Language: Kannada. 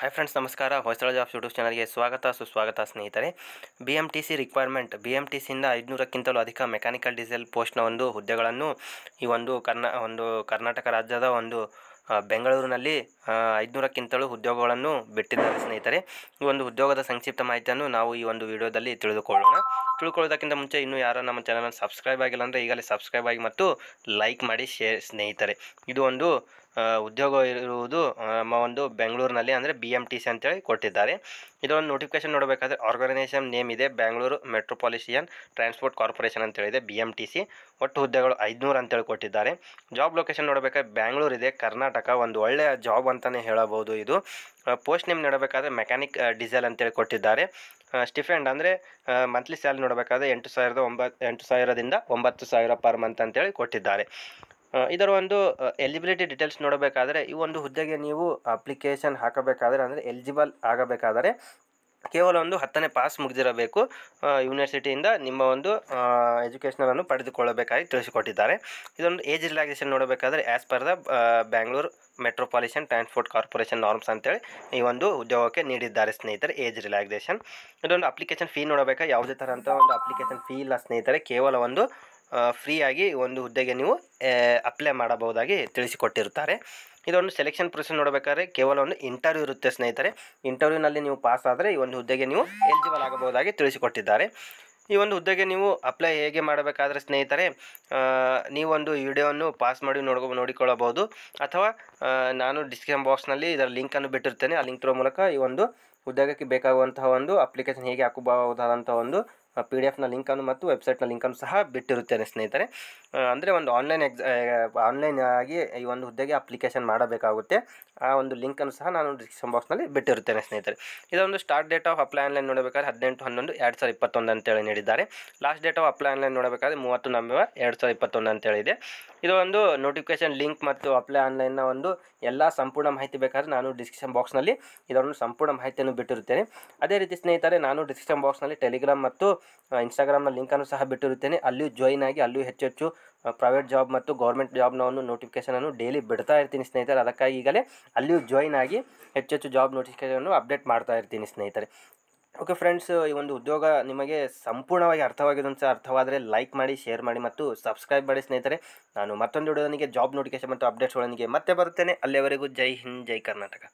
ಹಾಯ್ ಫ್ರೆಂಡ್ಸ್ ನಮಸ್ಕಾರ ಹೊಸಳ ಜಾಬ್ಸ್ ಯೂಟ್ಯೂಬ್ ಚಾನಲ್ಗೆ ಸ್ವಾಗತ ಸುಸ್ವಾಗತ ಸ್ನೇಹಿತರೆ B M T C requirement B M T ಸಿಯಿಂದ ಐದುನೂರಕ್ಕಿಂತಲೂ ಅಧಿಕ ಮೆಕ್ಯಾನಿಕಲ್ ಡೀಸೆಲ್ ಪೋಸ್ಟ್ನ ಒಂದು ಹುದ್ದೆಗಳನ್ನು ಈ ಒಂದು ಕರ್ನಾ ಒಂದು ಕರ್ನಾಟಕ ರಾಜ್ಯದ ಒಂದು ಬೆಂಗಳೂರಿನಲ್ಲಿ ಐದುನೂರಕ್ಕಿಂತಲೂ ಉದ್ಯೋಗಗಳನ್ನು ಬಿಟ್ಟಿದ್ದಾರೆ ಸ್ನೇಹಿತರೆ ಈ ಒಂದು ಉದ್ಯೋಗದ ಸಂಕ್ಷಿಪ್ತ ಮಾಹಿತಿಯನ್ನು ನಾವು ಈ ಒಂದು ವಿಡಿಯೋದಲ್ಲಿ ತಿಳಿದುಕೊಳ್ಳೋಣ ತಿಳ್ಕೊಳ್ಳೋದಕ್ಕಿಂತ ಮುಂಚೆ ಇನ್ನೂ ಯಾರು ನಮ್ಮ ಚಾನಲನ್ನು ಸಬ್ಸ್ಕ್ರೈಬ್ ಆಗಿಲ್ಲ ಅಂದರೆ ಈಗಲೇ ಸಬ್ಸ್ಕ್ರೈಬ್ ಆಗಿ ಮತ್ತು ಲೈಕ್ ಮಾಡಿ ಶೇರ್ ಸ್ನೇಹಿತರೆ ಇದು ಒಂದು ಉದ್ಯೋಗ ಇರುವುದು ನಮ್ಮ ಒಂದು ಬೆಂಗಳೂರಿನಲ್ಲಿ ಅಂದರೆ ಬಿ ಎಮ್ ಟಿ ಸಿ ಅಂತೇಳಿ ಕೊಟ್ಟಿದ್ದಾರೆ ಇದೊಂದು ನೋಟಿಫಿಕೇಶನ್ ನೋಡಬೇಕಾದ್ರೆ ಆರ್ಗನೈಸೇಷನ್ ನೇಮ್ ಇದೆ ಬೆಂಗಳೂರು ಮೆಟ್ರೋಪಾಲಿಟಿಯನ್ ಟ್ರಾನ್ಸ್ಪೋರ್ಟ್ ಕಾರ್ಪೊರೇಷನ್ ಅಂತೇಳಿದೆ ಬಿ ಎಮ್ ಟಿ ಸಿ ಒಟ್ಟು ಹುದ್ದೆಗಳು ಐದುನೂರು ಅಂತೇಳಿ ಕೊಟ್ಟಿದ್ದಾರೆ ಜಾಬ್ ಲೊಕೇಶನ್ ನೋಡಬೇಕಾದ್ರೆ ಬ್ಯಾಂಗ್ಳೂರು ಇದೆ ಕರ್ನಾಟಕ ಒಂದು ಒಳ್ಳೆಯ ಜಾಬ್ ಅಂತಲೇ ಹೇಳಬಹುದು ಇದು ಪೋಸ್ಟ್ ನೇಮ್ ನೋಡಬೇಕಾದ್ರೆ ಮೆಕ್ಯಾನಿಕ್ ಡೀಸೆಲ್ ಅಂತೇಳಿ ಕೊಟ್ಟಿದ್ದಾರೆ ಸ್ಟಿಫೆಂಡ್ ಅಂದರೆ ಮಂತ್ಲಿ ಸ್ಯಾಲ್ರಿ ನೋಡಬೇಕಾದ್ರೆ ಎಂಟು ಸಾವಿರದ ಒಂಬತ್ತು ಎಂಟು ಸಾವಿರದಿಂದ ಒಂಬತ್ತು ಸಾವಿರ ಪರ್ ಮಂತ್ ಅಂತೇಳಿ ಕೊಟ್ಟಿದ್ದಾರೆ ಇದರ ಒಂದು ಎಲಿಜಿಬಿಲಿಟಿ ಡೀಟೇಲ್ಸ್ ನೋಡಬೇಕಾದರೆ ಈ ಒಂದು ಹುದ್ದೆಗೆ ನೀವು ಅಪ್ಲಿಕೇಶನ್ ಹಾಕಬೇಕಾದರೆ ಅಂದರೆ ಎಲಿಜಿಬಲ್ ಆಗಬೇಕಾದರೆ ಕೇವಲ ಒಂದು ಹತ್ತನೇ ಪಾಸ್ ಮುಗಿದಿರಬೇಕು ಯೂನಿವರ್ಸಿಟಿಯಿಂದ ನಿಮ್ಮ ಒಂದು ಎಜುಕೇಷನನ್ನು ಪಡೆದುಕೊಳ್ಳಬೇಕಾಗಿ ತಿಳಿಸಿಕೊಟ್ಟಿದ್ದಾರೆ ಇದೊಂದು ಏಜ್ ರಿಲ್ಯಾಕ್ಸೇಷನ್ ನೋಡಬೇಕಾದ್ರೆ as per the Bangalore metropolitan transport corporation norms ಅಂತೇಳಿ ಈ ಒಂದು ಉದ್ಯೋಗಕ್ಕೆ ನೀಡಿದ್ದಾರೆ ಸ್ನೇಹಿತರೆ ಏಜ್ ರಿಲ್ಯಾಕ್ಸೇಷನ್ ಇದೊಂದು ಅಪ್ಲಿಕೇಶನ್ ಫೀ ನೋಡಬೇಕಾ ಯಾವುದೇ ಥರ ಅಂತ ಒಂದು ಅಪ್ಲಿಕೇಶನ್ ಫೀ ಇಲ್ಲ ಸ್ನೇಹಿತರೆ ಕೇವಲ ಒಂದು ಫ್ರೀಯಾಗಿ ಒಂದು ಹುದ್ದೆಗೆ ನೀವು ಅಪ್ಲೈ ಮಾಡಬಹುದಾಗಿ ತಿಳಿಸಿಕೊಟ್ಟಿರುತ್ತಾರೆ ಇದೊಂದು ಸೆಲೆಕ್ಷನ್ ಪ್ರೊಸೆಸ್ ನೋಡಬೇಕಾದ್ರೆ ಕೇವಲ ಒಂದು ಇಂಟರ್ವ್ಯೂ ಇರುತ್ತೆ ಸ್ನೇಹಿತರೆ ಇಂಟರ್ವ್ಯೂನಲ್ಲಿ ನೀವು ಪಾಸ್ ಆದರೆ ಈ ಒಂದು ಹುದ್ದೆಗೆ ನೀವು ಎಲಿಜಿಬಲ್ ಆಗಬಹುದಾಗಿ ತಿಳಿಸಿಕೊಟ್ಟಿದ್ದಾರೆ ಈ ಒಂದು ಹುದ್ದೆಗೆ ನೀವು ಅಪ್ಲೈ ಹೇಗೆ ಮಾಡಬೇಕಾದ್ರೆ ಸ್ನೇಹಿತರೆ ನೀವೊಂದು ವಿಡಿಯೋವನ್ನು ಪಾಸ್ ಮಾಡಿ ನೋಡ್ ನೋಡಿಕೊಳ್ಳಬಹುದು ಅಥವಾ ನಾನು ಡಿಸ್ಕ್ರಿಪ್ಷನ್ ಬಾಕ್ಸ್ನಲ್ಲಿ ಇದರ ಲಿಂಕನ್ನು ಬಿಟ್ಟಿರ್ತೇನೆ ಆ ಲಿಂಕ್ ಮೂಲಕ ಈ ಒಂದು ಹುದ್ದೆಗೆ ಬೇಕಾಗುವಂತಹ ಒಂದು ಅಪ್ಲಿಕೇಶನ್ ಹೇಗೆ ಹಾಕಬಹುದಾದಂಥ ಒಂದು ಪಿ ಡಿ ಎಫ್ನ ಲಿಂಕನ್ನು ಮತ್ತು ವೆಬ್ಸೈಟ್ನ ಲಿಂಕನ್ನು ಸಹ ಬಿಟ್ಟಿರುತ್ತೇನೆ ಸ್ನೇಹಿತರೆ ಅಂದರೆ ಒಂದು ಆನ್ಲೈನ್ ಎಕ್ಸ್ ಆನ್ಲೈನ್ ಆಗಿ ಈ ಒಂದು ಹುದ್ದೆಗೆ ಅಪ್ಲಿಕೇಶನ್ ಮಾಡಬೇಕಾಗುತ್ತೆ ಆ ಒಂದು ಲಿಂಕನ್ನು ಸಹ ನಾನು ಡಿಸ್ಕ್ರಿಪ್ಷನ್ ಬಾಕ್ಸ್ನಲ್ಲಿ ಬಿಟ್ಟಿರುತ್ತೇನೆ ಸ್ನೇಹಿತರೆ ಇದೊಂದು start date of apply online ನೋಡಬೇಕಾದ್ರೆ ಹದಿನೆಂಟು ಹನ್ನೊಂದು ಎರಡು ಸಾವಿರದ ಇಪ್ಪತ್ತೊಂದು ಅಂತೇಳಿ ನೀಡಿದ್ದಾರೆ last date of apply online ನೋಡಬೇಕಾದ್ರೆ ಮೂವತ್ತು ನವೆಂಬರ್ ಎರಡು ಸಾವಿರದ ಇಪ್ಪತ್ತೊಂದು ಅಂತೇಳಿದೆ ಇದು ಒಂದು ನೋಟಿಫಿಕೇಶನ್ ಲಿಂಕ್ ಮತ್ತು ಅಪ್ಲೈ ಆನ್ಲೈನ್ನ ಒಂದು ಎಲ್ಲ ಸಂಪೂರ್ಣ ಮಾಹಿತಿ ಬೇಕಾದರೆ ನಾನು ಡಿಸ್ಕ್ರಿಪ್ಷನ್ ಬಾಕ್ಸ್ನಲ್ಲಿ ಇದನ್ನು ಸಂಪೂರ್ಣ ಮಾಹಿತಿಯನ್ನು ಬಿಟ್ಟಿರುತ್ತೇನೆ ಅದೇ ರೀತಿ ಸ್ನೇಹಿತರೆ ನಾನು ಡಿಸ್ಕ್ರಿಪ್ಷನ್ ಬಾಕ್ಸ್ನಲ್ಲಿ ಟೆಲಿಗ್ರಾಮ್ ಮತ್ತು ಇನ್ಸ್ಟಾಗ್ರಾಮ್ನ ಲಿಂಕನ್ನು ಸಹ ಬಿಟ್ಟಿರುತ್ತೇನೆ ಅಲ್ಲಿಯೂ ಜಾಯ್ನ್ ಆಗಿ ಅಲ್ಲಿಯೂ ಹೆಚ್ಚು ಹೆಚ್ಚು ಪ್ರೈವೇಟ್ ಜಾಬ್ ಮತ್ತು ಗೌರ್ಮೆಂಟ್ ಜಾಬ್ನ ಒಂದು ನೋಟಿಫಿಕೇಷನನ್ನು ಡೈಲಿ ಬಿಡ್ತಾ ಇರ್ತೀನಿ ಸ್ನೇಹಿತರೆ ಅದಕ್ಕಾಗಿ ಈಗಲೇ ಅಲ್ಲಿಯೂ ಜಾಯ್ನ್ ಆಗಿ ಹೆಚ್ಚು ಹೆಚ್ಚು ಜಾಬ್ ನೋಟಿಫಿಕೇಶನ್ ಅಪ್ಡೇಟ್ ಮಾಡ್ತಾ ಇರ್ತೀನಿ ಸ್ನೇಹಿತರೆ ಓಕೆ ಫ್ರೆಂಡ್ಸ್ ಈ ಒಂದು ಉದ್ಯೋಗ ನಿಮಗೆ ಸಂಪೂರ್ಣವಾಗಿ ಅರ್ಥವಾಗಿದೆ ಅಂತ ಅರ್ಥವಾದರೆ ಲೈಕ್ ಮಾಡಿ ಶೇರ್ ಮಾಡಿ ಮತ್ತು ಸಬ್ಸ್ಕ್ರೈಬ್ ಮಾಡಿ ಸ್ನೇಹಿತರೆ ನಾನು ಮತ್ತೊಂದು ಹುಡುಗನಿಗೆ ಜಾಬ್ ನೋಟಿಫಿಕೇಶನ್ ಮತ್ತು ಅಪ್ಡೇಟ್ಸ್ಗಳೊಂದಿಗೆ ಮತ್ತೆ ಬರುತ್ತೇನೆ ಅಲ್ಲಿಯವರೆಗೂ ಜೈ ಹಿಂದ್ ಜೈ ಕರ್ನಾಟಕ